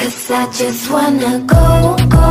Cause I just wanna go, go,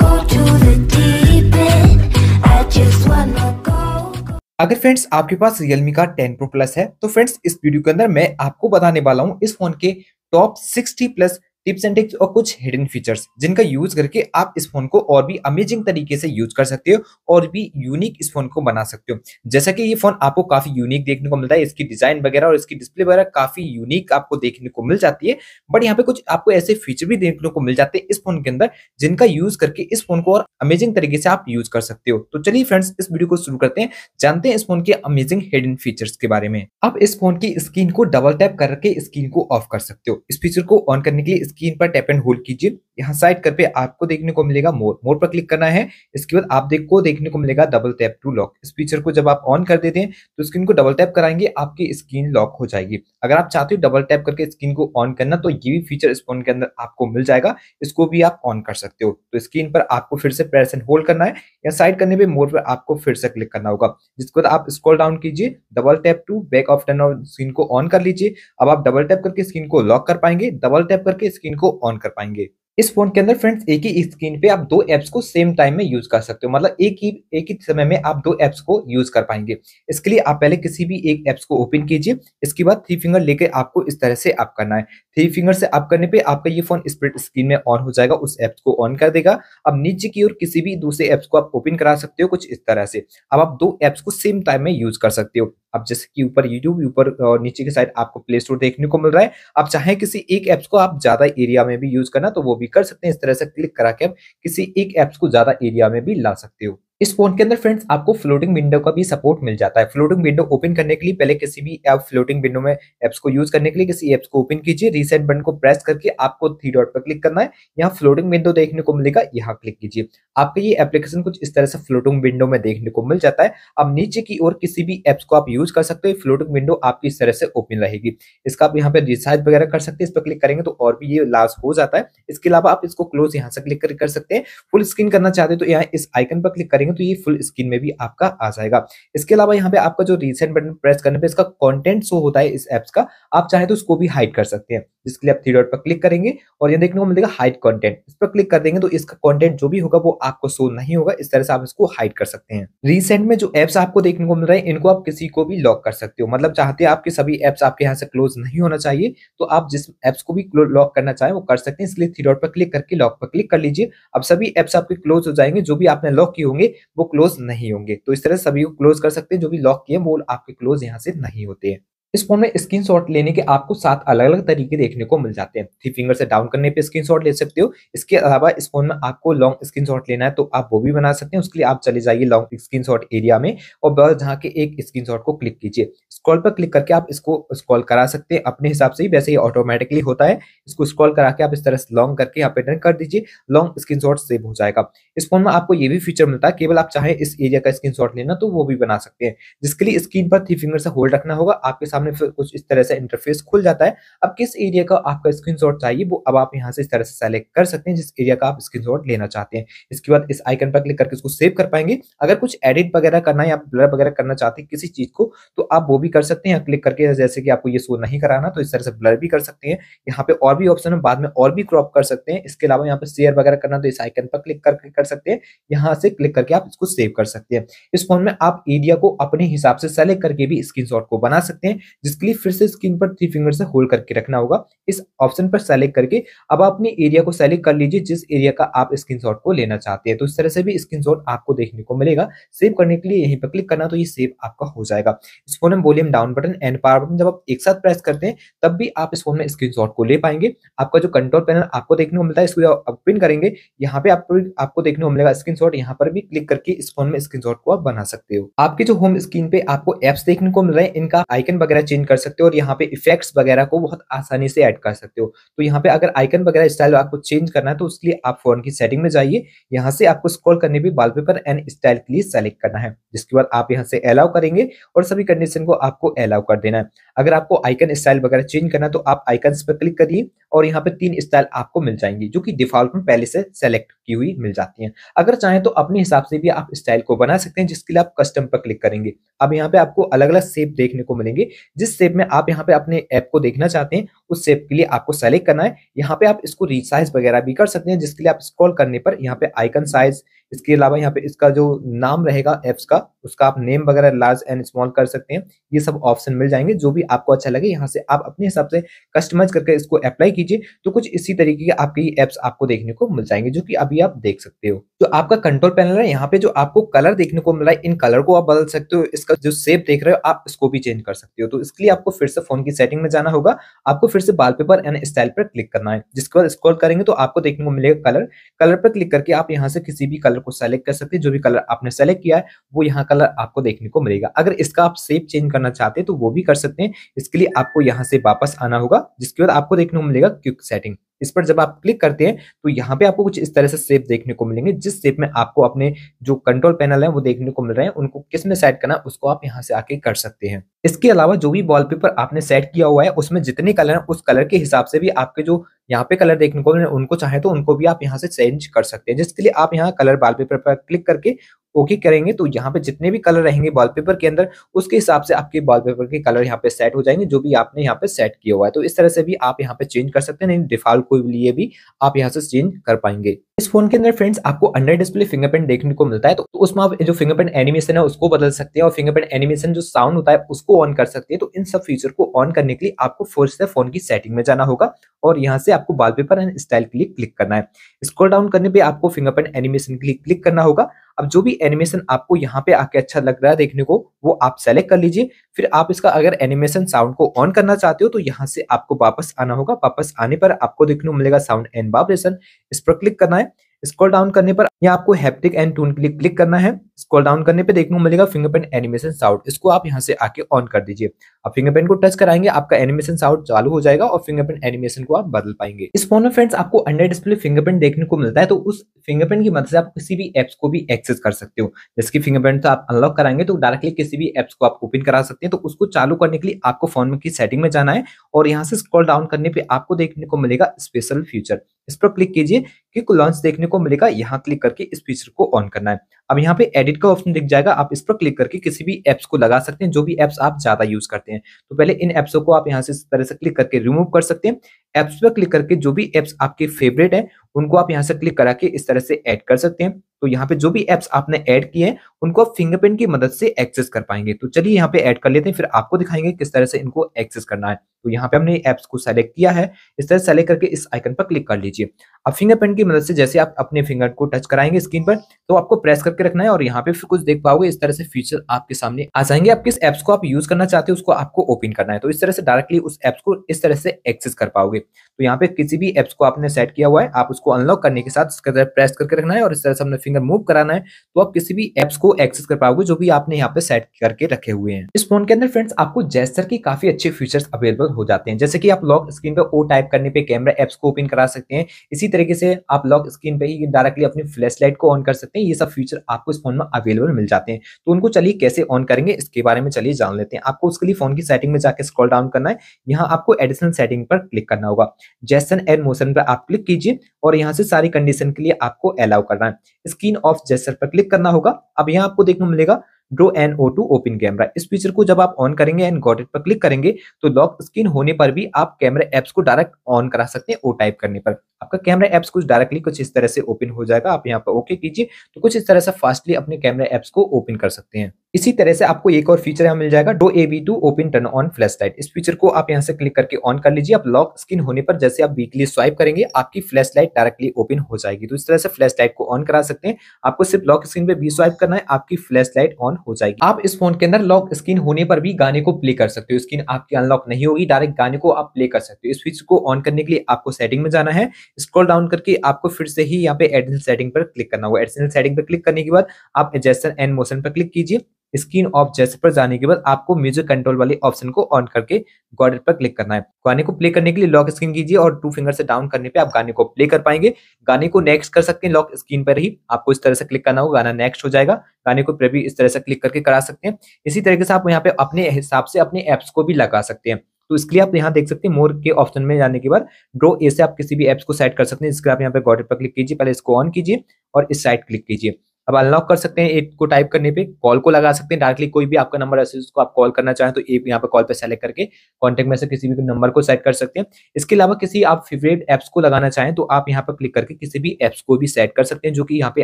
go to the deep end I just wanna go, go अगर friends आपके पास Realme का 10 Pro Plus है तो friends इस वीडियो के अंदर मैं आपको बताने वाला हूँ इस फोन के top 60 plus tips and tips और कुछ हिडन फीचर्स जिनका यूज करके आप इस फोन को और भी अमेजिंग तरीके से यूज कर सकते हो और भी यूनिक इस फोन को बना सकते हो जैसा कि ये फोन आपको काफी यूनिक देखने को मिलता है इसकी डिजाइन वगैरह और इसकी डिस्प्ले वगैरह काफी यूनिक आपको देखने को मिल जाती है बट यहाँ पे कुछ आपको ऐसे फीचर भी देखने को मिल जाते हैं इस फोन के अंदर जिनका यूज करके इस फोन को और अमेजिंग तरीके से आप यूज कर सकते हो तो चलिए फ्रेंड्स इस वीडियो को शुरू करते हैं जानते हैं इस फोन के अमेजिंग हिडन फीचर्स के बारे में आप इस फोन की स्क्रीन को डबल टैप करके स्क्रीन को ऑफ कर सकते हो इस फीचर को ऑन करने के लिए स्क्रीन पर टैप एंड होल्ड कीजिए यहाँ साइड कर पे आपको देखने को मिलेगा मोर मोर पर क्लिक करना है इसके बाद आप देख को देखने को मिलेगा डबल टैप टू लॉक इस फीचर को जब आप ऑन कर देते हैं तो स्क्रीन को डबल टैप कराएंगे आपकी स्क्रीन लॉक हो जाएगी अगर आप चाहते हो डबल टैप करके स्क्रीन को ऑन करना तो ये भी फीचर इस फोन के अंदर आपको मिल जाएगा इसको भी आप ऑन कर सकते हो तो स्क्रीन पर आपको फिर से प्रेस एंड होल्ड करना है या साइड करने पे मोर पर आपको फिर से क्लिक करना होगा जिसके बाद आप स्क्रॉल डाउन कीजिए double tap to back off turn screen को ऑन कर लीजिए अब आप डबल टैप करके स्क्रीन को लॉक कर पाएंगे डबल टैप करके स्क्रीन को ऑन कर पाएंगे इस फोन के अंदर फ्रेंड्स एक ही स्क्रीन पे आप दो एप्स को सेम टाइम में यूज कर सकते हो मतलब एक ही एक ही समय में आप दो एप्स को यूज कर पाएंगे इसके लिए आप पहले किसी भी एक एप्स को ओपन कीजिए इसके बाद थ्री फिंगर लेके आपको इस तरह से आप करना है थ्री फिंगर से आप करने पे आपका ये फोन स्प्रिट स्क्रीन में ऑन हो जाएगा उस एप्स को ऑन कर देगा अब नीचे की ओर किसी भी दूसरे एप्स को आप ओपन करा सकते हो कुछ इस तरह से अब आप दो एप्स को सेम टाइम में यूज कर सकते हो आप जैसे कि ऊपर यूट्यूब ऊपर और नीचे के साइड आपको प्ले स्टोर देखने को मिल रहा है आप चाहे किसी एक एप्स को आप ज्यादा एरिया में भी यूज करना तो वो भी कर सकते हैं इस तरह से क्लिक करा के आप किसी एक एप्स को ज्यादा एरिया में भी ला सकते हो इस फोन के अंदर फ्रेंड्स आपको फ्लोटिंग विंडो का भी सपोर्ट मिल जाता है फ्लोटिंग विंडो ओपन करने के लिए पहले किसी भी ऐप फ्लोटिंग विंडो में एप्स को यूज करने के लिए किसी एप्स को ओपन कीजिए रीसेट बटन को प्रेस करके आपको थ्री डॉट पर क्लिक करना है यहाँ फ्लोटिंग विंडो देखने को मिलेगा यहाँ क्लिक कीजिए आपका ये एप्लीकेशन कुछ इस तरह से फ्लोटिंग विंडो में देखने को मिल जाता है अब नीचे की ओर किसी भी एप्स को आप यूज कर सकते हो फ्लोटिंग विंडो आपकी इस तरह से ओपन रहेगी इसका आप यहाँ पे रिसाइज वगैरह कर सकते हैं इस पर क्लिक करेंगे तो और भी ये लास्ट हो जाता है इसके अलावा आप इसको क्लोज यहाँ से क्लिक कर सकते हैं फुल स्क्रीन करना चाहते हैं तो यहाँ इस आइकन पर क्लिक करेंगे करेंगे तो ये फुल स्क्रीन में भी आपका आ जाएगा इसके अलावा यहाँ पे आपका जो रिसेंट बटन प्रेस करने पे इसका कंटेंट शो होता है इस एप्स का आप चाहे तो उसको भी हाइड कर सकते हैं जिसके लिए आप थ्री डॉट पर क्लिक करेंगे और ये देखने को मिलेगा हाइड कंटेंट इस पर क्लिक कर देंगे तो इसका कंटेंट जो भी होगा वो आपको शो नहीं होगा इस तरह से आप इसको हाइड कर सकते हैं रिसेंट में जो एप्स आपको देखने को मिल रहे हैं इनको आप किसी को भी लॉक कर सकते हो मतलब चाहते हैं आपके सभी एप्स आपके यहाँ से क्लोज नहीं होना चाहिए तो आप जिस एप्स को भी लॉक करना चाहें वो कर सकते हैं इसलिए थ्री डॉट पर क्लिक करके लॉक पर क्लिक कर लीजिए अब सभी एप्स आपके क्लोज हो जाएंगे जो भी आपने लॉक किए होंगे वो क्लोज नहीं होंगे तो इस तरह सभी को क्लोज कर सकते हैं जो भी लॉक किए वो आपके क्लोज यहाँ से नहीं होते हैं इस फोन में स्क्रीनशॉट लेने के आपको सात अलग अलग तरीके देखने को मिल जाते हैं थ्री फिंगर से डाउन करने पे स्क्रीनशॉट ले सकते हो इसके अलावा इस फोन में आपको लॉन्ग स्क्रीनशॉट लेना है तो आप वो भी बना सकते हैं उसके लिए आप चले जाइए लॉन्ग स्क्रीनशॉट एरिया में और बस जहाँ के एक स्क्रीनशॉट को क्लिक कीजिए स्क्रॉल पर क्लिक करके आप इसको स्क्रॉल करा सकते हैं अपने हिसाब से ही वैसे ही ऑटोमेटिकली होता है इसको स्क्रॉल करा के आप इस तरह से लॉन्ग करके यहाँ पे डन कर दीजिए लॉन्ग स्क्रीन सेव हो जाएगा इस फोन में आपको ये भी फीचर मिलता है केवल आप चाहे इस एरिया का स्क्रीन लेना तो वो भी बना सकते हैं जिसके लिए स्क्रीन पर थ्री फिंगर से होल्ड रखना होगा आपके सामने सामने फिर कुछ इस तरह से इंटरफेस खुल जाता है अब किस एरिया का आपका स्क्रीन चाहिए वो अब आप यहाँ से इस तरह से सेलेक्ट कर सकते हैं जिस एरिया का आप स्क्रीन लेना चाहते हैं इसके बाद इस आइकन पर क्लिक करके इसको सेव कर पाएंगे अगर कुछ एडिट वगैरह करना या ब्लर वगैरह करना चाहते हैं किसी चीज को तो आप वो भी कर सकते हैं क्लिक करके जैसे कि आपको ये शो नहीं कराना तो इस तरह से ब्लर भी कर सकते हैं यहाँ पे और भी ऑप्शन है बाद में और भी क्रॉप कर सकते हैं इसके अलावा यहाँ पे शेयर वगैरह करना तो इस आइकन पर क्लिक करके कर सकते हैं यहाँ से क्लिक करके आप इसको सेव कर सकते हैं इस फोन में आप एरिया को अपने हिसाब से सेलेक्ट करके भी स्क्रीन को बना सकते हैं जिसके लिए फिर से स्क्रीन पर थ्री फिंगर से होल्ड करके रखना होगा इस ऑप्शन पर सेलेक्ट करके अब आप अपने एरिया को सेलेक्ट कर लीजिए जिस एरिया का आप स्क्रीन को लेना चाहते हैं तो इस तरह से भी स्क्रीन आपको देखने को मिलेगा सेव करने के लिए यहीं पर क्लिक करना तो ये सेव आपका हो जाएगा इस फोन में volume down button and power button जब आप एक साथ प्रेस करते हैं तब भी आप इस फोन में स्क्रीन को ले पाएंगे आपका जो कंट्रोल पैनल आपको देखने को मिलता है इसको ओपन करेंगे यहाँ पे आपको आपको देखने को मिलेगा स्क्रीन शॉट यहाँ पर भी क्लिक करके इस फोन में स्क्रीन को आप बना सकते हो आपके जो होम स्क्रीन पे आपको एप्स देखने को मिल रहे हैं इनका आइकन वगैरह वगैरह चेंज कर सकते हो और यहाँ पे इफेक्ट्स वगैरह को बहुत आसानी से ऐड कर सकते हो तो यहाँ पे अगर आइकन वगैरह स्टाइल आपको चेंज करना है तो उसके लिए आप फोन की सेटिंग में जाइए यहाँ से आपको स्क्रॉल करने भी पर पेपर एंड स्टाइल के लिए सेलेक्ट करना है जिसके बाद आप यहाँ से अलाउ करेंगे और सभी कंडीशन को आपको अलाउ कर देना है अगर आपको आइकन स्टाइल वगैरह चेंज करना है तो आप आइकन पर क्लिक करिए और यहाँ पे तीन स्टाइल आपको मिल जाएंगे जो कि डिफॉल्ट में पहले से सेलेक्ट की हुई मिल जाती हैं अगर चाहें तो अपने हिसाब से भी आप स्टाइल को बना सकते हैं जिसके लिए आप कस्टम पर क्लिक करेंगे अब यहाँ पे आपको अलग अलग सेप देखने को मिलेंगे जिस सेप में आप यहाँ पे अपने ऐप को देखना चाहते हैं उस सेप के लिए आपको सेलेक्ट करना है यहाँ पे आप इसको रिसाइज वगैरह भी कर सकते हैं जिसके लिए आप स्क्रॉल करने पर यहाँ पे आइकन साइज इसके अलावा यहाँ पे इसका जो नाम रहेगा एप्स का उसका आप नेम वगैरह लार्ज एंड स्मॉल कर सकते हैं ये सब ऑप्शन मिल जाएंगे जो भी आपको अच्छा लगे यहाँ से आप अपने हिसाब से कस्टमाइज करके इसको अप्लाई कीजिए तो कुछ इसी तरीके के आपके ये एप्स आपको देखने को मिल जाएंगे जो कि अभी आप देख सकते हो जो तो आपका कंट्रोल पैनल है यहाँ पे जो आपको कलर देखने को मिला है इन कलर को आप बदल सकते हो इसका जो सेप देख रहे हो आप इसको भी चेंज कर सकते हो तो इसके लिए आपको फिर से फोन की सेटिंग में जाना होगा आपको फिर से बाल पेपर एंड स्टाइल पर क्लिक करना है जिसके बाद स्क्रॉल करेंगे तो आपको देखने को मिलेगा कलर कलर पर क्लिक करके आप यहाँ से किसी भी कलर को सेलेक्ट कर सकते हैं जो भी कलर आपने सेलेक्ट किया है वो यहाँ कलर आपको देखने को मिलेगा अगर इसका आप सेप चेंज करना चाहते हैं तो वो भी कर सकते हैं इसके लिए आपको यहाँ से वापस आना होगा जिसके बाद आपको देखने को मिलेगा क्विक सेटिंग इस पर जब आप क्लिक करते हैं तो यहाँ पे आपको कुछ इस तरह से सेप देखने को मिलेंगे जिस सेप में आपको अपने जो कंट्रोल पैनल है वो देखने को मिल रहे हैं उनको किस में सेट करना उसको आप यहाँ से आके कर सकते हैं इसके अलावा जो भी वॉलपेपर आपने सेट किया हुआ है उसमें जितने कलर हैं उस कलर के हिसाब से भी आपके जो यहाँ पे कलर देखने को मिल रहे हैं उनको चाहे तो उनको भी आप यहाँ से चेंज कर सकते हैं जिसके लिए आप यहाँ कलर वॉलपेपर पर क्लिक करके ओके okay करेंगे तो यहाँ पे जितने भी कलर रहेंगे वॉलपेपर के अंदर उसके हिसाब से आपके वॉलपेपर के कलर यहाँ पे सेट हो जाएंगे जो भी आपने यहाँ पे सेट किया हुआ है तो इस तरह से भी आप यहाँ पे चेंज कर सकते हैं नहीं डिफॉल्ट को लिए भी आप यहाँ से चेंज कर पाएंगे इस फोन के अंदर फ्रेंड्स आपको अंडर डिस्प्ले फिंगरप्रिंट देखने को मिलता है तो उसमें आप जो फिंगरप्रिंट एनिमेशन है उसको बदल सकते हैं और फिंगरप्रिंट एनिमेशन जो साउंड होता है उसको ऑन कर सकते हैं तो इन सब फीचर को ऑन करने के लिए आपको फोर्स से फोन की सेटिंग में जाना होगा और यहाँ से आपको वॉलपेपर एंड स्टाइल के लिए क्लिक करना है स्क्रोल डाउन करने पर आपको फिंगरप्रिंट एनिमेशन के लिए क्लिक करना होगा अब जो भी एनिमेशन आपको यहाँ पे आके अच्छा लग रहा है देखने को वो आप सेलेक्ट कर लीजिए फिर आप इसका अगर एनिमेशन साउंड को ऑन करना चाहते हो तो यहाँ से आपको वापस आना होगा वापस आने पर आपको देखने को मिलेगा साउंड एंड वाइब्रेशन इस पर क्लिक करना है स्क्रॉल डाउन करने पर यहाँ आपको हैप्टिक एंड टून क्लिक क्लिक करना है स्क्रॉल डाउन करने पे देखने को मिलेगा फिंगरप्रिंट एनिमेशन साउट इसको आप यहाँ से आके ऑन कर दीजिए आप फिंगरप्रिंट को टच कराएंगे आपका एनिमेशन साउट चालू हो जाएगा और फिंगरप्रिंट एनिमेशन को आप बदल पाएंगे इस फोन में फ्रेंड्स आपको अंडर डिस्प्ले फिंगरप्रिंट देखने को मिलता है तो उस फिंगरप्रिंट की मदद से आप किसी भी एप्स को भी एक्सेस कर सकते हो जैसे कि फिंगरप्रिंट तो आप अनलॉक कराएंगे तो डायरेक्टली किसी भी एप्स को आप ओपन करा सकते हैं तो उसको चालू करने के लिए आपको फोन की सेटिंग में जाना है और यहाँ से स्क्रॉल डाउन करने पर आपको देखने को मिलेगा स्पेशल फ्यूचर इस पर क्लिक कीजिए कि लॉन्च देखने को मिलेगा यहाँ क्लिक करके इस फीचर को ऑन करना है अब यहाँ पे एडिट का ऑप्शन दिख जाएगा आप इस पर क्लिक करके किसी भी एप्स को लगा सकते हैं जो भी एप्स आप ज्यादा यूज करते हैं तो पहले इन एप्सों को आप यहाँ से इस तरह से क्लिक करके रिमूव कर सकते हैं एप्स पर क्लिक करके जो भी एप्स आपके फेवरेट है उनको आप यहाँ से क्लिक करा के इस तरह से ऐड कर सकते हैं तो यहाँ पे जो भी एप्स आपने ऐड किए हैं उनको आप फिंगरप्रिंट की मदद से एक्सेस कर पाएंगे तो चलिए यहाँ पे ऐड कर लेते हैं फिर आपको दिखाएंगे किस तरह से इनको एक्सेस करना है तो यहाँ पे हमने एप्स को सेलेक्ट किया है इस तरह सेलेक्ट करके इस आइकन पर क्लिक कर लीजिए अब फिंगरप्रिंट की मदद से जैसे आप अपने फिंगर को टच कराएंगे स्क्रीन पर तो आपको प्रेस करके रखना है और यहाँ पे फिर कुछ देख पाओगे इस तरह से फीचर आपके सामने आ जाएंगे आप किस एप्स को आप यूज करना चाहते हो उसको आपको ओपन करना है तो इस तरह से डायरेक्टली उस एप्स को इस तरह से एक्सेस कर पाओगे तो यहाँ पे किसी भी एप्स को आपने सेट किया हुआ है आप उसको अनलॉक करने के साथ प्रेस करके रखना है और इस तरह से हमने फिंगर अंदर मूव कराना है तो आप किसी भी एप्स को एक्सेस कर पाओगे जो भी आपने यहाँ पे सेट करके रखे हुए हैं इस फोन के अंदर फ्रेंड्स आपको जेस्टर के काफी अच्छे फीचर्स अवेलेबल हो जाते हैं जैसे कि आप लॉक स्क्रीन पर ओ टाइप करने पे कैमरा एप्स को ओपन करा सकते हैं इसी तरीके से आप लॉक स्क्रीन पे ही डायरेक्टली अपनी फ्लैश लाइट को ऑन कर सकते हैं ये सब फीचर आपको इस फोन में अवेलेबल मिल जाते हैं तो उनको चलिए कैसे ऑन करेंगे इसके बारे में चलिए जान लेते हैं आपको उसके लिए फोन की सेटिंग में जाकर स्क्रॉल डाउन करना है यहाँ आपको एडिशनल सेटिंग पर क्लिक करना होगा जैसन एंड मोशन पर आप क्लिक कीजिए और यहाँ से सारी कंडीशन के लिए आपको अलाउ करना है स्क्रीन ऑफ जेस्टर पर क्लिक करना होगा अब यहाँ आपको देखने मिलेगा draw an O to open camera इस फीचर को जब आप ऑन करेंगे एंड गॉडेट पर क्लिक करेंगे तो लॉक स्क्रीन होने पर भी आप कैमरा एप्स को डायरेक्ट ऑन करा सकते हैं ओ टाइप करने पर आपका कैमरा ऐप्स कुछ डायरेक्टली कुछ इस तरह से ओपन हो जाएगा आप यहाँ पर ओके कीजिए तो कुछ इस तरह से फास्टली अपने कैमरा एप्स को ओपन कर सकते हैं इसी तरह से आपको एक और फीचर यहाँ मिल जाएगा draw a V to open turn on flash light इस फीचर को आप यहाँ से क्लिक करके ऑन कर लीजिए आप लॉक स्क्रीन होने पर जैसे आप वीकली स्वाइप करेंगे आपकी फ्लैश लाइट डायरेक्टली ओपन हो जाएगी तो इस तरह से फ्लैश लाइट को ऑन करा सकते हैं आपको सिर्फ लॉक स्क्रीन पे भी स्वाइप करना है आपकी फ्लैश लाइट ऑन हो जाएगी आप इस फोन के अंदर लॉक स्क्रीन होने पर भी गाने को प्ले कर सकते हो स्क्रीन आपकी अनलॉक नहीं होगी डायरेक्ट गाने को आप प्ले कर सकते हो इस फीचर को ऑन करने के लिए आपको सेटिंग में जाना है स्क्रॉल डाउन करके आपको फिर से ही यहाँ पे एडिशनल सेटिंग पर क्लिक करना होगा एडिशनल सेटिंग पर क्लिक करने के बाद आप एडजस्टर एंड मोशन पर क्लिक कीजिए स्क्रीन ऑफ जैसे पर जाने के बाद आपको म्यूजिक कंट्रोल वाले ऑप्शन को ऑन करके गॉडर पर क्लिक करना है गाने को प्ले करने के लिए लॉक स्क्रीन कीजिए और टू फिंगर से डाउन करने पे आप गाने को प्ले कर पाएंगे गाने को नेक्स्ट कर सकते हैं लॉक स्क्रीन पर ही आपको इस तरह से क्लिक करना होगा गाना नेक्स्ट हो जाएगा गाने को प्रे भी इस तरह से क्लिक करके करा सकते हैं इसी तरीके से आप यहाँ पे अपने हिसाब से अपने एप्स को भी लगा सकते हैं तो इसके लिए आप यहाँ देख सकते हैं मोर के ऑप्शन में जाने के बाद ड्रो ए से आप किसी भी एप्स को सेट कर सकते हैं लिए आप यहाँ पे गॉडर पर क्लिक कीजिए पहले इसको ऑन कीजिए और इस साइड क्लिक कीजिए अब अनलॉक कर सकते हैं एट को टाइप करने पे कॉल को लगा सकते हैं डायरेक्टली कोई भी आपका नंबर ऐसे उसको आप कॉल करना चाहें तो एक यहाँ पर कॉल पर सेलेक्ट करके कॉन्टेक्ट में से किसी भी नंबर को सेट कर सकते हैं इसके अलावा किसी आप फेवरेट ऐप्स को लगाना चाहें तो आप यहाँ पर क्लिक करके किसी भी एप्स को भी सेट कर सकते हैं जो कि यहाँ पे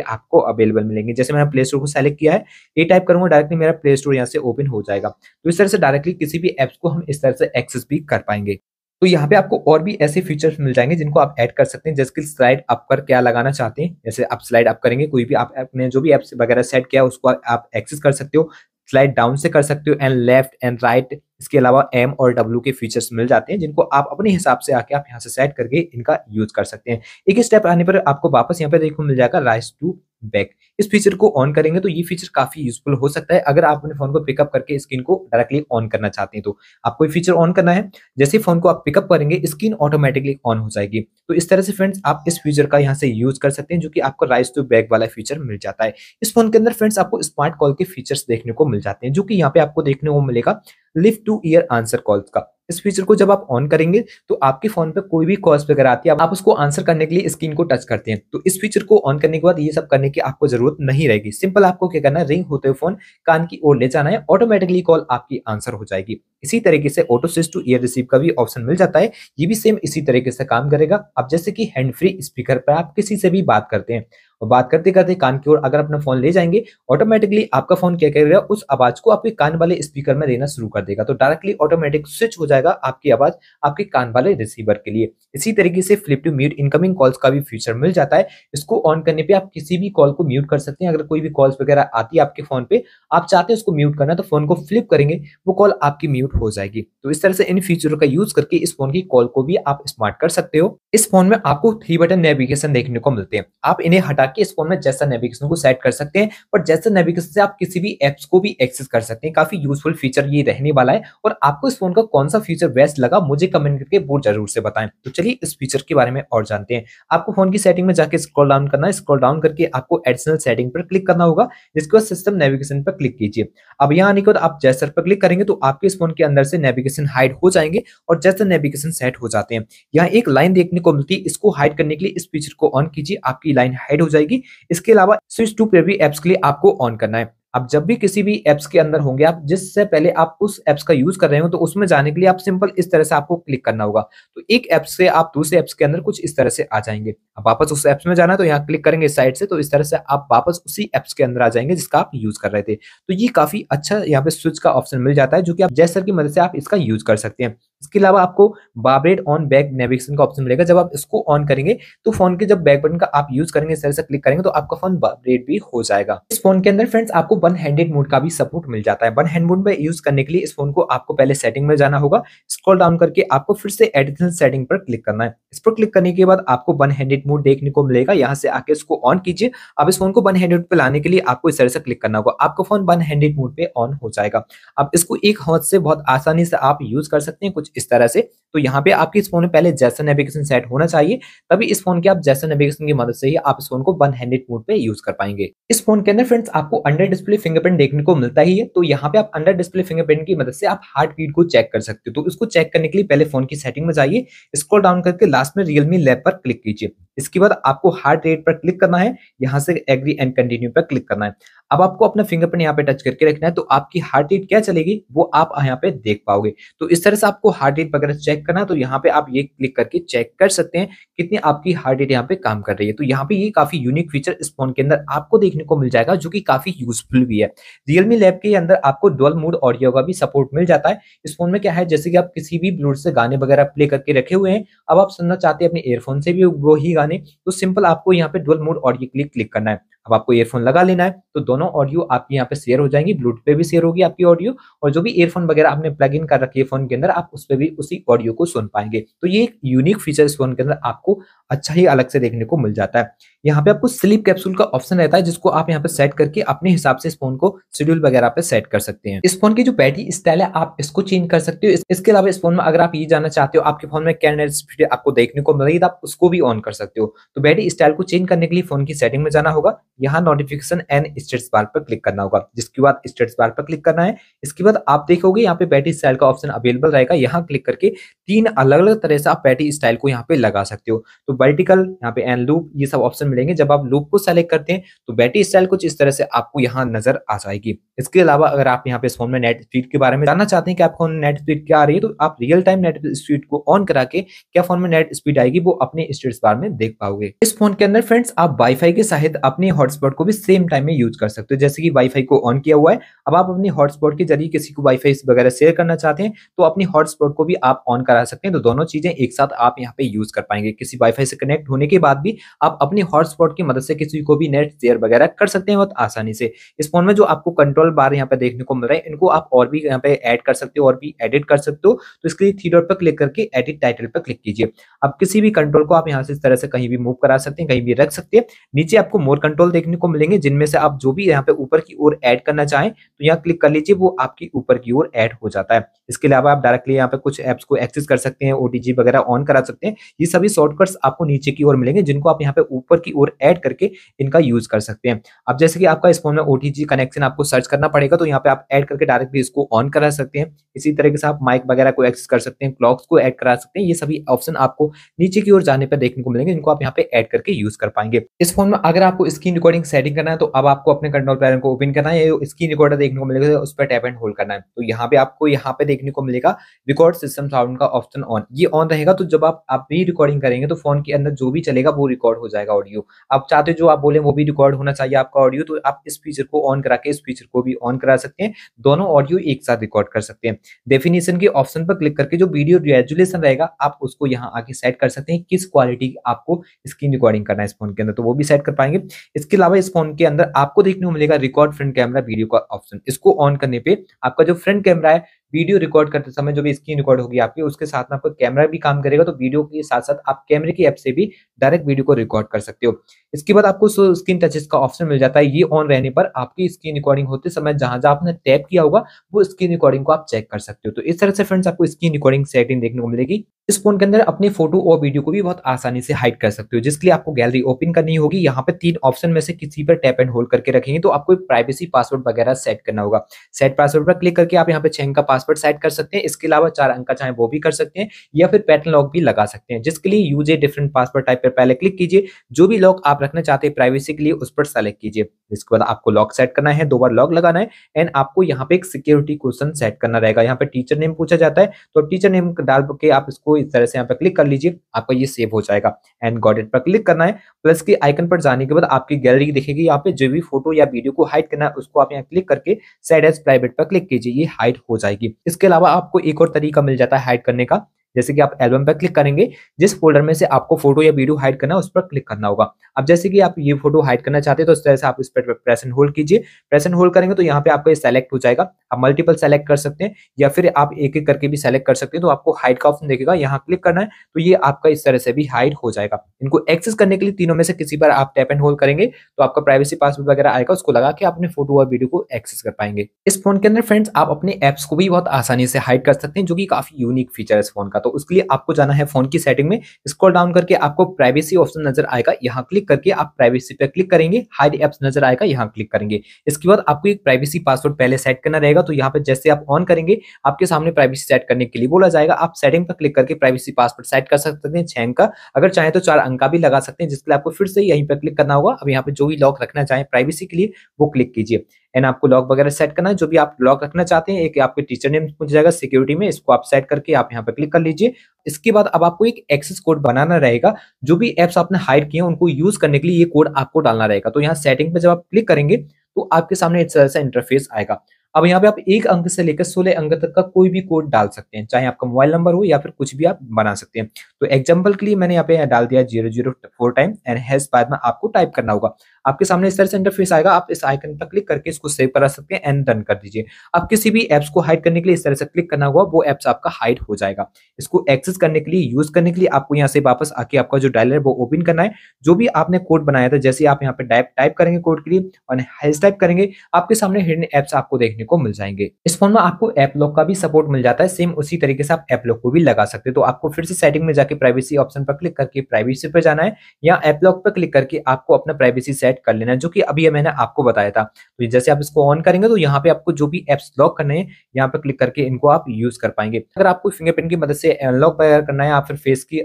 आपको अवेलेबल मिलेंगे जैसे मैंने प्ले स्टोर को सेलेक्ट किया है ये टाइप करूंगा डायरेक्टली मेरा प्ले स्टोर यहाँ से ओपन हो जाएगा तो इस तरह से डायरेक्टली किसी भी एप्स को हम इस तरह से एक्सेस भी कर पाएंगे तो यहाँ पे आपको और भी ऐसे फीचर्स मिल जाएंगे जिनको आप ऐड कर सकते हैं जैसे कि स्लाइड अप कर क्या लगाना चाहते हैं जैसे आप स्लाइड अप करेंगे कोई भी आप अपने जो भी ऐप्स वगैरह सेट किया उसको आप एक्सेस कर सकते हो स्लाइड डाउन से कर सकते हो एंड लेफ्ट एंड राइट इसके अलावा एम और डब्ल्यू के फीचर्स मिल जाते हैं जिनको आप अपने हिसाब से आके आप यहाँ से सेट करके इनका यूज कर सकते हैं एक स्टेप आने पर आपको वापस यहाँ पे देखो मिल जाएगा राइस टू बैक इस फीचर को ऑन करेंगे तो ये फीचर काफी यूजफुल हो सकता है अगर आप अपने फोन को पिकअप करके स्क्रीन को डायरेक्टली ऑन करना चाहते हैं तो आपको ये फीचर ऑन करना है जैसे फोन को आप पिकअप करेंगे स्क्रीन ऑटोमेटिकली ऑन हो जाएगी तो इस तरह से फ्रेंड्स आप इस फीचर का यहाँ से यूज कर सकते हैं जो कि आपको राइस टू बैक वाला फीचर मिल जाता है इस फोन के अंदर फ्रेंड्स आपको स्मार्ट कॉल के फीचर्स देखने को मिल जाते हैं जो कि यहाँ पे आपको देखने को मिलेगा lift to ear answer call का इस फीचर को जब आप ऑन करेंगे तो आपके फोन पे कोई भी कॉल्स वगैरह आती है आप उसको आंसर करने के लिए स्क्रीन को टच करते हैं तो इस फीचर को ऑन करने के बाद ये सब करने की आपको जरूरत नहीं रहेगी सिंपल आपको क्या करना है रिंग होते हुए फोन कान की ओर ले जाना है ऑटोमेटिकली कॉल आपकी आंसर हो जाएगी इसी तरीके से ऑटो सिस्ट टू ईयर रिसीव का भी ऑप्शन मिल जाता है ये भी सेम इसी तरीके से काम करेगा अब जैसे कि हैंड फ्री स्पीकर पर आप किसी से भी बात करते हैं और बात करते करते कान की ओर अगर अपना फोन ले जाएंगे ऑटोमेटिकली आपका फोन क्या करेगा उस आवाज को आपके कान वाले स्पीकर में देना शुरू कर देगा तो डायरेक्टली ऑटोमेटिक स्विच हो जाएगा आपकी आवाज आपके कान वाले रिसीवर के लिए इसी तरीके से flip to mute incoming calls का भी फीचर मिल जाता है इसको ऑन करने पे आप किसी भी कॉल को म्यूट कर सकते हैं अगर कोई भी कॉल्स वगैरह आती है आपके फोन पे आप चाहते हैं उसको म्यूट करना तो फोन को फ्लिप करेंगे वो कॉल आपकी म्यूट हो जाएगी तो इस तरह से इन फीचरों का यूज करके इस फोन की कॉल को भी आप स्मार्ट कर सकते हो इस फोन में आपको थ्री बटन नेविगेशन देखने को मिलते हैं आप इन्हें हटा के इस फोन में जैसा नेविगेशन को सेट कर सकते हैं और जैसा नेविगेशन से आप किसी भी एप्स को भी एक्सेस कर सकते हैं काफी यूजफुल फीचर ये रहने वाला है और आपको इस फोन का कौन सा फीचर बेस्ट लगा मुझे कमेंट करके वो जरूर से बताएं तो चलिए इस फीचर के बारे में और जानते हैं आपको फोन की सेटिंग में जाकर स्क्रॉल डाउन करना है स्क्रॉल डाउन करके आपको एडिशनल सेटिंग पर क्लिक करना होगा जिसके बाद सिस्टम नेविगेशन पर क्लिक कीजिए अब यहाँ आने के बाद आप जैसर पर क्लिक करेंगे तो आपके इस फोन के अंदर से नेविगेशन हाइड हो जाएंगे और जैसे नेविगेशन सेट हो जाते हैं यहाँ एक लाइन देखने को मिलती है इसको हाइड करने के लिए इस फीचर को ऑन कीजिए आपकी लाइन हाइड हो जाएगी इसके अलावा स्विच टू पे भी एप्स के लिए आपको ऑन करना है आप जब भी किसी भी एप्स के अंदर होंगे आप जिससे पहले आप उस एप्स का यूज कर रहे हो तो उसमें जाने के लिए आप सिंपल इस तरह से आपको क्लिक करना होगा तो एक एप्स से आप दूसरे ऐप्स के अंदर कुछ इस तरह से आ जाएंगे आप वापस उस एप्स में जाना तो यहाँ क्लिक करेंगे इस साइड से तो इस तरह से आप वापस उसी एप्स के अंदर आ जाएंगे जिसका आप यूज कर रहे थे तो ये काफी अच्छा यहाँ पे स्विच का ऑप्शन मिल जाता है जो कि आप जैसर की मदद से आप इसका यूज कर सकते हैं इसके अलावा आपको वाइब्रेट ऑन बैक नेविगेशन का ऑप्शन मिलेगा जब आप इसको ऑन करेंगे तो फोन के जब बैक बटन का आप यूज करेंगे सर से क्लिक करेंगे तो आपका फोन वाइब्रेट भी हो जाएगा इस फोन के अंदर फ्रेंड्स आपको वन हैंडेड मोड का भी सपोर्ट मिल जाता है वन हैंड मोड में यूज करने के लिए इस फोन को आपको पहले सेटिंग में जाना होगा स्क्रॉल डाउन करके आपको फिर से एडिशनल सेटिंग पर क्लिक करना है इस पर क्लिक करने के बाद आपको वन हैंडेड मोड देखने को मिलेगा यहाँ से आके इसको ऑन कीजिए अब इस फोन को वन हैंडेड पर लाने के लिए आपको इस तरह से क्लिक करना होगा आपका फोन वन हैंडेड मोड पे ऑन हो जाएगा अब इसको एक हाथ से बहुत आसानी से आप यूज कर सकते हैं कुछ इस तरह से तो यहाँ पे आपके इस फोन में पहले जैसा नेविगेशन सेट होना चाहिए तभी इस फोन के आप जैसा नेविगेशन की मदद से ही आप इस फोन को वन हैंडेड मोड पे यूज कर पाएंगे इस फोन के अंदर फ्रेंड्स आपको अंडर डिस्प्ले फिंगरप्रिंट देखने को मिलता ही है तो यहाँ पे आप अंडर डिस्प्ले फिंगरप्रिंट की मदद से आप हार्ट बीट को चेक कर सकते हो तो इसको चेक करने के लिए पहले फोन की सेटिंग में जाइए स्क्रॉल डाउन करके लास्ट में रियलमी लैब पर क्लिक कीजिए इसके बाद आपको हार्ट रेट पर क्लिक करना है यहाँ से एग्री एंड कंटिन्यू पर क्लिक करना है अब आपको अपना फिंगरप्रिंट यहाँ पे टच करके रखना है तो आपकी हार्ट रेट क्या चलेगी वो आप यहाँ पे देख पाओगे तो इस तरह से आपको हार्ट रेट वगैरह चेक करना तो यहाँ पे आप ये क्लिक करके चेक कर सकते हैं कितनी आपकी हार्ट रेट यहाँ पे काम कर रही है तो यहाँ पे ये काफी यूनिक फीचर इस फोन के अंदर आपको देखने को मिल जाएगा जो की काफी यूजफुल भी है रियलमी लैब के अंदर आपको डोल मूड ऑडियो का भी सपोर्ट मिल जाता है इस फोन में क्या है जैसे कि आप किसी भी ब्लूट से गाने वगैरह प्ले करके रखे हुए हैं अब आप सुनना चाहते हैं अपने एयरफोन से भी वो ही गाने तो सिंपल आपको यहाँ पे डोल मूड ऑडियो क्लिक क्लिक करना है अब आपको ईयरफोन लगा लेना है तो दोनों ऑडियो आपकी यहाँ पे शेयर हो जाएंगी ब्लूटूथ पे भी शेयर होगी आपकी ऑडियो और जो भी ईयरफोन वगैरह आपने प्लग इन कर रखी है फोन के अंदर आप उस पर भी उसी ऑडियो को सुन पाएंगे तो ये एक यूनिक फीचर इस फोन के अंदर आपको अच्छा ही अलग से देखने को मिल जाता है यहाँ पे आपको स्लीप कैप्सूल का ऑप्शन रहता है जिसको आप यहाँ पे सेट करके अपने हिसाब से इस फोन को शेड्यूल वगैरह पे सेट कर सकते हैं इस फोन की जो बैटरी स्टाइल है आप इसको चेंज कर सकते हो इसके अलावा इस फोन में अगर आप ये जानना चाहते हो आपके फोन में क्या आपको देखने को मिल रही है तो आप उसको भी ऑन कर सकते हो तो बैटरी स्टाइल को चेंज करने के लिए फोन की सेटिंग में जाना होगा यहाँ नोटिफिकेशन एन स्टेट्स बार पर क्लिक करना होगा जिसके बाद स्टेट्स बार पर क्लिक करना है इसके बाद आप देखोगे यहाँ पे बैटरी स्टाइल का ऑप्शन अवेलेबल रहेगा यहाँ क्लिक करके तीन अलग अलग तरह से आप बैटरी स्टाइल को यहाँ पे लगा सकते हो तो वर्टिकल यहाँ पे एन लूप ये सब ऑप्शन मिलेंगे जब आप लूप को सेलेक्ट करते हैं तो बैटरी स्टाइल कुछ इस तरह से आपको यहाँ नजर आ जाएगी इसके अलावा अगर आप यहाँ पे फोन में नेट स्पीड के बारे में जानना चाहते हैं कि आपको नेट स्पीड क्या आ रही है तो आप रियल टाइम नेट स्पीड को ऑन करा के क्या फोन में नेट स्पीड आएगी वो अपने स्टेट्स बार में देख पाओगे इस फोन के अंदर फ्रेंड्स आप वाईफाई के साथ अपने हॉटस्पॉट को भी सेम टाइम में यूज कर सकते हो जैसे कि वाईफाई को ऑन किया हुआ है अब आप अपनी हॉटस्पॉट के जरिए किसी को वाईफाई वगैरह शेयर करना चाहते हैं तो अपनी हॉटस्पॉट को भी आप ऑन करा सकते हैं तो दोनों चीजें एक साथ आप यहाँ पे यूज कर पाएंगे किसी वाईफाई से कनेक्ट होने के बाद भी आप अपने हॉटस्पॉट की मदद से किसी को भी नेट शेयर वगैरह कर सकते हैं बहुत आसानी से इस फोन में जो आपको कंट्रोल बार यहाँ पे देखने को मिल रहा है इनको आप और भी यहाँ पे एड कर सकते हो और भी एडिट कर सकते हो तो इसके लिए थीडोर पर क्लिक करके एडिट टाइटल पर क्लिक कीजिए आप किसी भी कंट्रोल को आप यहाँ से इस तरह से कहीं भी मूव करा सकते हैं कहीं भी रख सकते हैं नीचे आपको मोर कंट्रोल देखने को मिलेंगे जिनमें से आप जो भी यहाँ पे ऊपर की ओर ऐड करना चाहें तो यहाँ क्लिक कर लीजिए वो आपकी ऊपर की ओर ऐड हो जाता है इसके अलावा आप डायरेक्टली यहाँ पे कुछ ऐप्स को एक्सेस कर सकते हैं ओटीजी वगैरह ऑन करा सकते हैं ये सभी शॉर्टकट्स आपको नीचे की ओर मिलेंगे जिनको आप यहाँ पे ऊपर की ओर एड करके इनका यूज कर सकते हैं अब जैसे कि आपका इस फोन में ओटीजी कनेक्शन आपको सर्च करना पड़ेगा तो यहाँ पे आप एड करके डायरेक्टली इसको ऑन करा सकते हैं इसी तरीके से आप माइक वगैरह को एक्सेस कर सकते हैं क्लॉक्स को एड करा सकते हैं ये सभी ऑप्शन आपको नीचे की ओर जाने पर देखने को मिलेंगे जिनको आप यहाँ पे एड करके यूज कर पाएंगे इस फोन में अगर आपको स्क्रीन रिकॉर्डिंग सेटिंग करना है तो अब आपको अपने कंट्रोल पैनल को ओपन करना है स्क्रीन रिकॉर्डर देखने को मिलेगा उस पर टैप एंड होल्ड करना है तो यहाँ पे आपको यहाँ पे देखने को मिलेगा रिकॉर्ड सिस्टम साउंड का ऑप्शन ऑन ये ऑन रहेगा तो जब आप आप भी रिकॉर्डिंग करेंगे तो फोन के अंदर जो भी चलेगा वो रिकॉर्ड हो जाएगा ऑडियो आप चाहते जो आप बोले वो भी रिकॉर्ड होना चाहिए आपका ऑडियो तो आप इस फीचर को ऑन करा के इस फीचर को भी ऑन करा सकते हैं दोनों ऑडियो एक साथ रिकॉर्ड कर सकते हैं डेफिनेशन के ऑप्शन पर क्लिक करके जो वीडियो रेजुलेशन रहेगा आप उसको यहाँ आके सेट कर सकते हैं किस क्वालिटी आपको स्क्रीन रिकॉर्डिंग करना है इस फोन के अंदर तो वो भी सेट कर पाएंगे इसके इसके अलावा इस फोन के अंदर आपको देखने को मिलेगा रिकॉर्ड फ्रंट कैमरा वीडियो का ऑप्शन इसको ऑन करने पे आपका जो फ्रंट कैमरा है वीडियो रिकॉर्ड करते समय जो भी स्क्रीन रिकॉर्ड होगी आपकी उसके साथ में आपका कैमरा भी काम करेगा तो वीडियो के साथ साथ आप कैमरे की ऐप से भी डायरेक्ट वीडियो को रिकॉर्ड कर सकते हो इसके बाद आपको स्क्रीन टचेस का ऑप्शन मिल जाता है ये ऑन रहने पर आपकी स्क्रीन रिकॉर्डिंग होते समय जहां जहां आपने टैप किया होगा वो स्क्रीन रिकॉर्डिंग को आप चेक कर सकते हो तो इस तरह से फ्रेंड्स आपको स्क्रीन रिकॉर्डिंग सेटिंग देखने को मिलेगी इस फोन के अंदर अपने फोटो और वीडियो को भी बहुत आसानी से हाइड कर सकते हो जिसके लिए आपको गैलरी ओपन करनी होगी यहाँ पे तीन ऑप्शन में से किसी पर टैप एंड होल्ड करके रखेंगे तो आपको प्राइवेसी पासवर्ड वगैरह सेट करना होगा सेट पासवर्ड पर क्लिक करके आप यहाँ पे छेंग का पासवर्ड सेट कर सकते हैं इसके अलावा चार अंक का चाहे वो भी कर सकते हैं या फिर पैटर्न लॉक भी लगा सकते हैं जिसके लिए use a different password type पर पहले क्लिक कीजिए जो भी लॉक आप रखना चाहते हैं प्राइवेसी के लिए उस पर सेलेक्ट कीजिए इसके बाद आपको लॉक सेट करना है दो बार लॉक लगाना है एंड आपको यहाँ पे एक सिक्योरिटी क्वेश्चन सेट करना रहेगा यहाँ पे टीचर नेम पूछा जाता है तो टीचर नेम डाल के आप इसको इस तरह से यहाँ पे क्लिक कर लीजिए आपका ये सेव हो जाएगा एंड गॉड इट पर क्लिक करना है प्लस के आइकन पर जाने के बाद आपकी गैलरी दिखेगी यहाँ पे जो भी फोटो या वीडियो को हाइड करना है उसको आप यहाँ क्लिक करके साइड एज प्राइवेट पर क्लिक कीजिए ये हाइड हो जाएगी इसके अलावा आपको एक और तरीका मिल जाता है हाइड करने का जैसे कि आप एल्बम पर क्लिक करेंगे जिस फोल्डर में से आपको फोटो या वीडियो हाइड करना है उस पर क्लिक करना होगा अब जैसे कि आप ये फोटो हाइड करना चाहते हैं तो इस तरह से आप इस पर प्रेस एंड होल्ड कीजिए प्रेस एंड होल्ड करेंगे तो यहाँ पे ये सेलेक्ट हो जाएगा आप मल्टीपल सेलेक्ट कर सकते हैं या फिर आप एक एक करके भी सेलेक्ट कर सकते हैं तो आपको हाइड का ऑप्शन देखेगा यहाँ क्लिक करना है तो ये आपका इस तरह से भी हाइड हो जाएगा इनको एक्सेस करने के लिए तीनों में से किसी पर आप टैप एंड होल्ड करेंगे तो आपका प्राइवेसी पासवर्ड वगैरह आएगा उसको लगा के अपने फोटो और वीडियो को एक्सेस कर पाएंगे इस फोन के अंदर फ्रेंड्स आप अपने एप्स को भी बहुत आसानी से हाइड कर सकते हैं जो कि काफी यूनिक फीचर है इस फोन का तो उसके लिए आपको जाना है फोन की सेटिंग में स्क्रॉल डाउन करके आपको प्राइवेसी ऑप्शन नजर आएगा यहाँ क्लिक करके आप प्राइवेसी पे क्लिक करेंगे हाइड एप्स नजर आएगा यहाँ क्लिक करेंगे इसके बाद आपको एक प्राइवेसी पासवर्ड पहले सेट करना रहेगा तो यहाँ पर जैसे आप ऑन करेंगे आपके सामने प्राइवेसी सेट करने के लिए बोला जाएगा आप सेटिंग पर क्लिक करके प्राइवेसी पासवर्ड सेट कर सकते हैं छह अंक का अगर चाहे तो चार अंक का भी लगा सकते हैं जिसके लिए आपको फिर से यहीं पर क्लिक करना होगा अब यहाँ पे जो भी लॉक रखना चाहे प्राइवेसी के लिए वो क्लिक कीजिए एंड आपको लॉक वगैरह सेट करना है जो भी आप लॉक रखना चाहते हैं एक आपके टीचर नेम पूछ जाएगा सिक्योरिटी में इसको आप सेट करके आप यहाँ पर क्लिक कर लीजिए इसके बाद अब आपको एक एक्सेस कोड बनाना रहेगा जो भी एप्स आपने हाइड किए उनको यूज करने के लिए ये कोड आपको डालना रहेगा तो यहाँ सेटिंग पर जब आप क्लिक करेंगे तो आपके सामने इस तरह से इंटरफेस आएगा अब यहाँ पे आप एक अंक से लेकर सोलह अंक तक का कोई भी कोड डाल सकते हैं चाहे आपका मोबाइल नंबर हो या फिर कुछ भी आप बना सकते हैं तो एग्जाम्पल के लिए मैंने यहाँ पे डाल दिया zero zero four time and hash बाद में आपको टाइप करना होगा आपके सामने इस तरह से इंटरफेस आएगा आप इस आइकन पर क्लिक करके इसको सेव करा सकते हैं एंड डन कर दीजिए आप किसी भी एप्स को हाइड करने के लिए इस तरह से क्लिक करना होगा वो एप्स आपका हाइड हो जाएगा इसको एक्सेस करने के लिए यूज करने के लिए आपको यहाँ से वापस आके आपका जो डायलर है वो ओपन करना है जो भी आपने कोड बनाया था जैसे आप यहाँ पे टाइप टाइप करेंगे कोड के लिए और हेज टाइप करेंगे आपके सामने हिडन एप्स आपको देखने देखने को मिल जाएंगे इस फोन में आपको एप लॉक का भी सपोर्ट मिल जाता है सेम उसी तरीके से आप एप लॉक को भी लगा सकते हो तो आपको फिर से सेटिंग में जाके प्राइवेसी ऑप्शन पर क्लिक करके प्राइवेसी पर जाना है या एप लॉक पर क्लिक करके आपको अपना प्राइवेसी सेट कर लेना है जो की अभी मैंने आपको बताया था तो जैसे आप इसको ऑन करेंगे तो यहाँ पे आपको जो भी एप्स लॉक करने हैं यहाँ पर क्लिक करके इनको आप यूज कर पाएंगे अगर आपको फिंगरप्रिंट की मदद से अनलॉक वगैरह करना है या फिर फेस की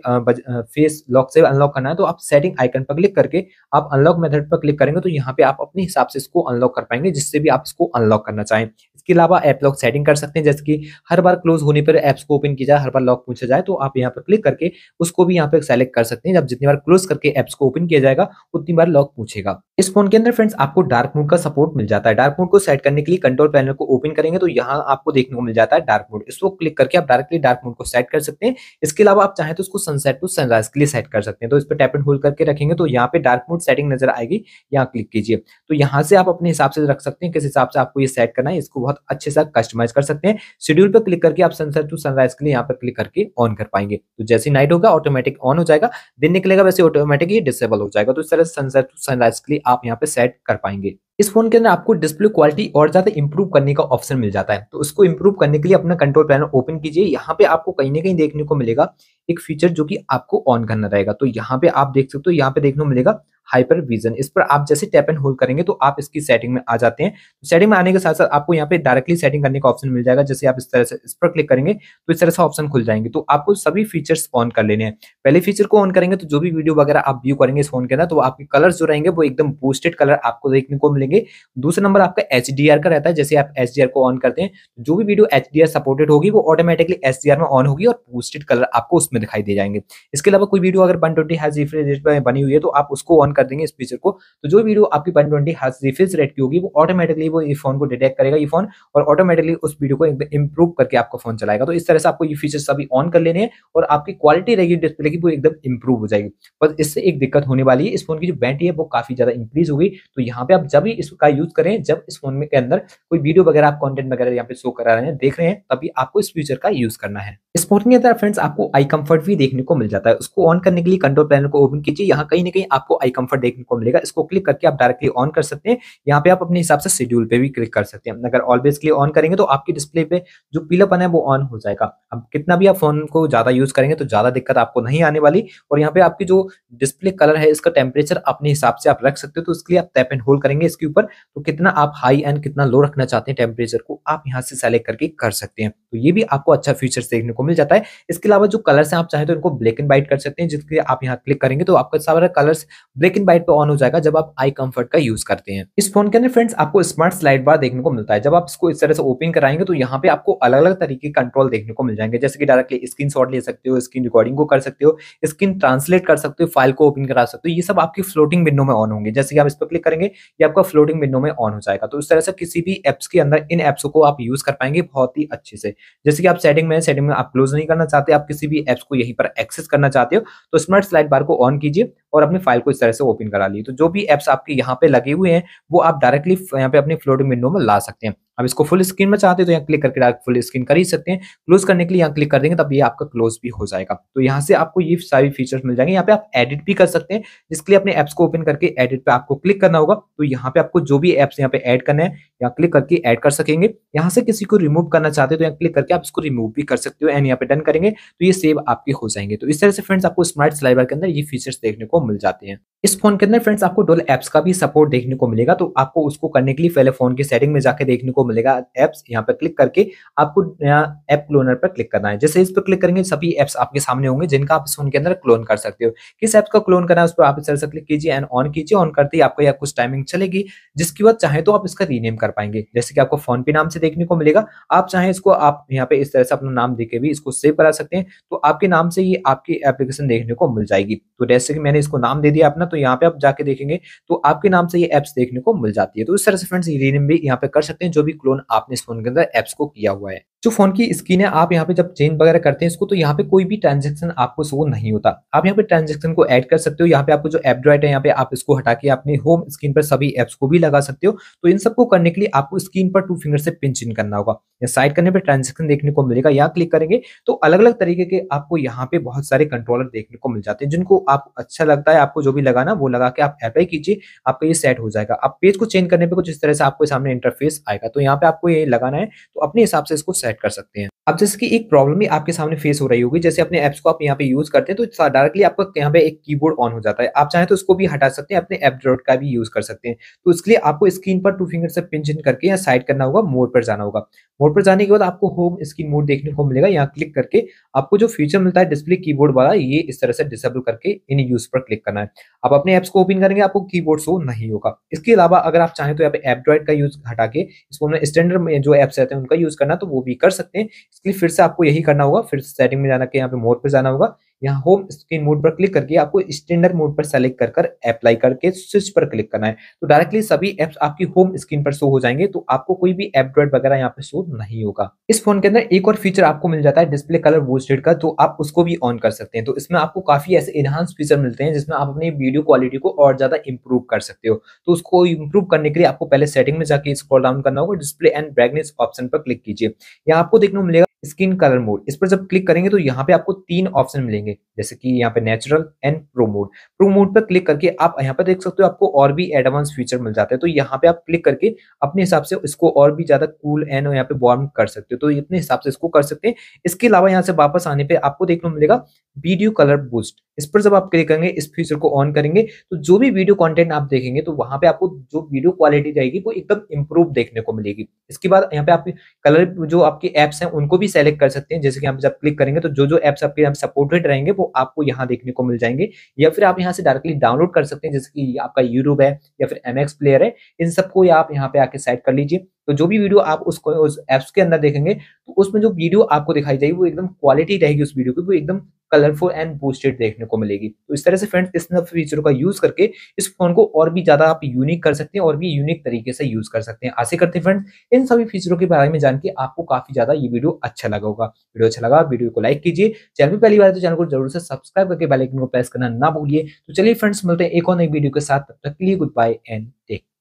फेस लॉक से अनलॉक करना है तो आप सेटिंग आइकन पर क्लिक करके आप अनलॉक मेथड पर क्लिक करेंगे तो यहाँ पे आप अपने हिसाब से इसको अनलॉक कर पाएंगे जिससे भी आप इसको अनलॉक करना चाहें इसके अलावा ऐप लॉक सेटिंग कर सकते हैं जैसे कि हर बार क्लोज होने पर ऐप्स को ओपन किया जाए हर बार लॉक पूछा जाए तो आप यहाँ पर क्लिक करके उसको भी यहाँ पर सेलेक्ट कर सकते हैं जब जितनी बार क्लोज करके ऐप्स को ओपन किया जाएगा उतनी बार लॉक पूछेगा इस फोन के अंदर फ्रेंड्स आपको डार्क मोड का सपोर्ट मिल जाता है डार्क मोड को सेट करने के लिए कंट्रोल पैनल को ओपन करेंगे तो यहाँ आपको देखने को मिल जाता है डार्क मोड इसको क्लिक करके आप डायरेक्टली डार्क मोड को सेट कर सकते हैं इसके अलावा आप चाहें तो उसको सनसेट टू सनराइज के लिए सेट कर सकते हैं तो इस पर टैप एंड होल्ड करके रखेंगे तो यहाँ पे डार्क मोड सेटिंग नजर आएगी यहाँ क्लिक कीजिए तो यहाँ से आप अपने हिसाब से रख सकते हैं किस हिसाब से आपको ये सेट करना है हैं इसको बहुत अच्छे से कस्टमाइज कर सकते हैं शेड्यूल पर क्लिक करके आप सनसेट टू सनराइज के लिए यहाँ पर क्लिक करके ऑन कर पाएंगे तो जैसे नाइट होगा ऑटोमेटिक ऑन हो जाएगा दिन निकलेगा वैसे ऑटोमेटिक ये डिसेबल हो जाएगा तो इस तरह सनसेट टू सनराइज के लिए आप यहाँ पे सेट कर पाएंगे इस फोन के अंदर आपको डिस्प्ले क्वालिटी और ज्यादा इंप्रूव करने का ऑप्शन मिल जाता है तो उसको इंप्रूव करने के लिए अपना कंट्रोल पैनल ओपन कीजिए यहाँ पे आपको कहीं ना कहीं देखने को मिलेगा एक फीचर जो कि आपको ऑन करना रहेगा तो यहाँ पे आप देख सकते हो यहाँ पे देखने को मिलेगा हाइपर विजन इस पर आप जैसे टैप एंड होल्ड करेंगे तो आप इसकी सेटिंग में आ जाते हैं सेटिंग तो में आने के साथ साथ आपको यहाँ पे डायरेक्टली सेटिंग करने का ऑप्शन मिल जाएगा जैसे आप इस तरह से इस पर क्लिक करेंगे तो इस तरह से ऑप्शन खुल जाएंगे तो आपको सभी फीचर्स ऑन कर लेने हैं पहले फीचर को ऑन करेंगे तो जो भी वीडियो वगैरह आप व्यू करेंगे इस फोन के अंदर तो आपके कलर जो रहेंगे वो एकदम बूस्टेड कलर आपको देखने को मिलेंगे दूसरा नंबर आपका एच का रहता है जैसे आप एच को ऑन करते हैं तो जो भी वीडियो एच सपोर्टेड होगी वो ऑटोमेटिकली एच में ऑन होगी और बूस्टेड कलर आपको उसमें दिखाई दे जाएंगे इसके अलावा कोई वीडियो अगर वन ट्वेंटी बनी हुई है तो आप उसको ऑन कर देंगे इस फीचर को तो जो वीडियो आपकी वन ट्वेंटी रिफ्रेश रेट की होगी वो ऑटोमेटिकली वो फोन को डिटेक्ट करेगा ये फोन और ऑटोमेटिकली उस वीडियो को एकदम इंप्रूव करके आपका फोन चलाएगा तो इस तरह से आपको ये फीचर सभी ऑन कर लेने हैं और आपकी क्वालिटी रहेगी डिस्प्ले की वो एकदम इंप्रूव हो जाएगी बस इससे एक दिक्कत होने वाली है इस फोन की जो बैटरी है वो काफी ज्यादा इंक्रीज होगी तो यहाँ पे आप जब भी इसका यूज करें जब इस फोन के अंदर कोई वीडियो वगैरह आप कंटेंट वगैरह यहाँ पे शो करा रहे हैं देख रहे हैं तभी आपको इस फीचर का यूज करना है इस फोन के अंदर फ्रेंड्स आपको आई कंफर्ट भी देखने को मिल जाता है उसको ऑन करने के लिए कंट्रोल पैनल को ओपन कीजिए यहाँ कहीं ना कहीं आपको आई कंफर्ट देखने को मिलेगा इसको क्लिक करके आप डायरेक्टली ऑन कर सकते हैं यहाँ पे आप अपने हिसाब से शेड्यूल पे भी क्लिक कर सकते हैं अगर ऑलवेज के लिए ऑन करेंगे तो आपकी डिस्प्ले पे जो पीलापन है वो ऑन हो जाएगा अब कितना भी आप फोन को ज्यादा यूज करेंगे तो ज्यादा दिक्कत आपको नहीं आने वाली और यहाँ पे आपकी जो डिस्प्ले कलर है इसका टेम्परेचर अपने हिसाब से आप रख सकते हो तो उसके लिए आप टैप एंड होल्ड करेंगे इसके ऊपर तो कितना आप हाई एंड कितना लो रखना चाहते हैं टेम्परेचर को आप यहाँ से सेलेक्ट करके कर सकते हैं तो ये भी आपको अच्छा फीचर देखने को मिल जाता है इसके अलावा जो कलर्स हैं आप चाहे तो इनको ब्लैक एंड व्हाइट कर सकते हैं जिसके आप यहाँ क्लिक करेंगे तो आपका सारा कलर्स ब्लैक सेकंड बाइट पे ऑन हो जाएगा जब आप आई कंफर्ट का यूज करते हैं इस फोन के अंदर फ्रेंड्स आपको स्मार्ट स्लाइड बार देखने को मिलता है जब आप इसको इस तरह से ओपन कराएंगे तो यहाँ पे आपको अलग अलग तरीके के कंट्रोल देखने को मिल जाएंगे जैसे कि डायरेक्टली स्क्रीन ले सकते हो स्क्रीन रिकॉर्डिंग को कर सकते हो स्क्रीन ट्रांसलेट कर सकते हो फाइल को ओपन करा सकते हो ये सब आपकी फ्लोटिंग विंडो में ऑन होंगे जैसे कि आप इस पर क्लिक करेंगे ये आपका फ्लोटिंग विंडो में ऑन हो जाएगा तो इस तरह से किसी भी एप्स के अंदर इन एप्स को आप यूज कर पाएंगे बहुत ही अच्छे से जैसे कि आप सेटिंग में सेटिंग में आप क्लोज नहीं करना चाहते आप किसी भी एप्स को यहीं पर एक्सेस करना चाहते हो तो स्मार्ट स्लाइड बार को ऑन कीजिए और अपनी फाइल को इस तरह से ओपन करा ली तो जो भी एप्स आपके यहाँ पे लगे हुए हैं वो आप डायरेक्टली यहाँ पे अपने फ्लोटिंग विंडो में ला सकते हैं अब इसको फुल स्क्रीन में चाहते हैं तो यहाँ क्लिक करके डायरेक्ट फुल स्क्रीन कर ही सकते हैं क्लोज करने के लिए यहाँ क्लिक कर देंगे तब ये आपका क्लोज भी हो जाएगा तो यहाँ से आपको ये सारी फीचर्स मिल जाएंगे यहाँ पे आप एडिट भी कर सकते हैं जिसके लिए अपने ऐप्स को ओपन करके एडिट पे आपको क्लिक करना होगा तो यहाँ पे आपको जो भी एप्स यहाँ पे एड करना है यहाँ क्लिक करके एड कर सकेंगे यहाँ से किसी को रिमूव करना चाहते हो तो यहाँ क्लिक करके आप इसको रिमूव भी कर सकते हो एंड यहाँ पे डन करेंगे तो ये सेव आपके हो जाएंगे तो इस तरह से फ्रेंड्स आपको स्मार्ट स्लाइबर के अंदर ये फीचर्स देखने को मिल जाते हैं इस फोन के अंदर फ्रेंड्स आपको डोल एप्स का भी सपोर्ट देखने को मिलेगा तो आपको उसको करने के लिए पहले फोन के सेटिंग में जाके देखने को मिलेगा एप्स यहाँ पर क्लिक करके आपको यहाँ एप क्लोनर पर क्लिक करना है जैसे इस पर क्लिक करेंगे सभी एप्स आपके सामने होंगे जिनका आप इस फोन के अंदर क्लोन कर सकते हो किस एप्स का क्लोन करना है उस पर आप इस तरह से क्लिक कीजिए एंड ऑन कीजिए ऑन करते ही आपको यह कुछ टाइमिंग चलेगी जिसकी बाद चाहे तो आप इसका रीनेम कर पाएंगे जैसे कि आपको फोन पे नाम से देखने को मिलेगा आप चाहे इसको आप यहाँ पे इस तरह से अपना नाम देके भी इसको सेव करा सकते हैं तो आपके नाम से ये आपकी एप्लीकेशन देखने को मिल जाएगी तो जैसे कि मैंने इसको नाम दे दिया अपना तो यहाँ पे आप जाके देखेंगे तो आपके नाम से ये एप्स देखने को मिल जाती है तो इस तरह से फ्रेंड्स रीनेम भी यहाँ पे कर सकते हैं जो भी क्लोन आपने इस फोन के अंदर एप्स को किया हुआ है जो फोन की स्क्रीन है आप यहाँ पे जब चेंज वगैरह करते हैं इसको तो यहाँ पे कोई भी ट्रांजेक्शन आपको शो नहीं होता आप यहाँ पे ट्रांजेक्शन को ऐड कर सकते हो यहाँ पे आपको जो एप ड्राइट है यहाँ पे आप इसको हटा के अपने होम स्क्रीन पर सभी एप्स को भी लगा सकते हो तो इन सबको करने के लिए आपको स्क्रीन पर टू फिंगर से पिंच इन करना होगा या साइड करने पर ट्रांजेक्शन देखने को मिलेगा यहाँ क्लिक करेंगे तो अलग अलग तरीके के आपको यहाँ पे बहुत सारे कंट्रोलर देखने को मिल जाते हैं जिनको आप अच्छा लगता है आपको जो भी लगाना वो लगा के आप अप्लाई कीजिए आपका ये सेट हो जाएगा आप पेज को चेंज करने पर कुछ इस तरह से आपको सामने इंटरफेस आएगा तो यहाँ पे आपको ये लगाना है तो अपने हिसाब से इसको सेट कर सकते हैं अब जैसे कि एक प्रॉब्लम ही आपके सामने फेस हो रही होगी जैसे अपने ऐप्स को आप यहाँ पे यूज करते हैं तो डायरेक्टली आपका यहाँ पे एक कीबोर्ड ऑन हो जाता है आप चाहें तो उसको भी हटा सकते हैं अपने ऐप ड्रॉट का भी यूज कर सकते हैं तो इसके लिए आपको स्क्रीन पर टू फिंगर से पिन इन करके यहाँ साइड करना होगा मोड पर जाना होगा मोड पर जाने के बाद आपको होम स्क्रीन मोड देखने को मिलेगा यहाँ क्लिक करके आपको जो फीचर मिलता है डिस्प्ले कीबोर्ड वाला ये इस तरह से डिसेबल करके इन यूज पर क्लिक करना है आप अपने ऐप्स को ओपन करेंगे आपको कीबोर्ड शो नहीं होगा इसके अलावा अगर आप चाहें तो यहाँ पे ऐप ड्रॉइड का यूज हटा के इसको स्टैंडर्ड जो एप्स रहते हैं उनका यूज करना तो वो भी कर सकते हैं इसके लिए फिर से आपको यही करना होगा फिर सेटिंग में जाना के यहाँ पे मोड पर जाना होगा यहाँ होम स्क्रीन मोड पर क्लिक करके आपको स्टैंडर्ड मोड पर सेलेक्ट कर कर अप्लाई करके स्विच पर क्लिक करना है तो डायरेक्टली सभी एप्स आपकी होम स्क्रीन पर शो हो जाएंगे तो आपको कोई भी एपड्रॉइड ड्रॉइड वगैरह यहाँ पे शो नहीं होगा इस फोन के अंदर एक और फीचर आपको मिल जाता है डिस्प्ले कलर वोस्टेड का तो आप उसको भी ऑन कर सकते हैं तो इसमें आपको काफी ऐसे इनहांस फीचर मिलते हैं जिसमें आप अपनी वीडियो क्वालिटी को और ज्यादा इंप्रूव कर सकते हो तो उसको इंप्रूव करने के लिए आपको पहले सेटिंग में जाकर स्क्रॉल डाउन करना होगा डिस्प्ले एंड ब्राइटनेस ऑप्शन पर क्लिक कीजिए यहाँ आपको देखने को मिलेगा स्किन कलर मोड इस पर जब क्लिक करेंगे तो यहाँ पे आपको तीन ऑप्शन मिलेंगे जैसे कि यहाँ पे natural and pro mode pro mode पर क्लिक करके आप यहाँ पे देख सकते हो आपको और भी एडवांस फीचर मिल जाते हैं तो यहाँ पे आप क्लिक करके अपने हिसाब से इसको और भी ज्यादा कूल एंड यहाँ पे वार्म कर सकते हो तो इतने हिसाब से इसको कर सकते हैं इसके अलावा यहाँ से वापस आने पर आपको देखने को मिलेगा वीडियो कलर बूस्ट इस पर जब आप क्लिक करेंगे इस फीचर को ऑन करेंगे तो जो भी वीडियो कंटेंट आप देखेंगे तो वहां पे आपको जो वीडियो क्वालिटी रहेगी वो एकदम इंप्रूव देखने को मिलेगी इसके बाद यहाँ पे आप कलर जो आपके एप्स हैं उनको भी भी सेलेक्ट कर सकते हैं जैसे कि हम जब क्लिक करेंगे तो जो जो एप्स आपके यहाँ सपोर्टेड रहेंगे वो आपको यहाँ देखने को मिल जाएंगे या फिर आप यहाँ से डायरेक्टली डाउनलोड कर सकते हैं जैसे कि आपका यूट्यूब है या फिर एमएक्स प्लेयर है इन सबको आप यहाँ पे आके सेट कर लीजिए तो जो भी वीडियो आप उसको उस एप्स के अंदर देखेंगे तो उसमें जो वीडियो आपको दिखाई जाएगी वो एकदम क्वालिटी रहेगी उस वीडियो की वो एकदम कलरफुल एंड बूस्टेड देखने को मिलेगी तो इस तरह से फ्रेंड्स इस फीचर का यूज करके इस फोन को और भी ज्यादा आप यूनिक कर सकते हैं और भी यूनिक तरीके से यूज कर सकते हैं आशे करते हैं फ्रेंड्स इन सभी फीचरों के बारे में जान के आपको काफी ज्यादा ये वीडियो अच्छा लगा होगा वीडियो अच्छा लगा वीडियो को लाइक कीजिए चैनल भी पहली बार तो चैनल को जरूर से सब्सक्राइब करके बेलाइकन को प्रेस करना ना भूलिए तो चलिए फ्रेंड्स मिलते हैं एक और नई वीडियो के साथ तब तक के लिए गुड बाय एंड टेक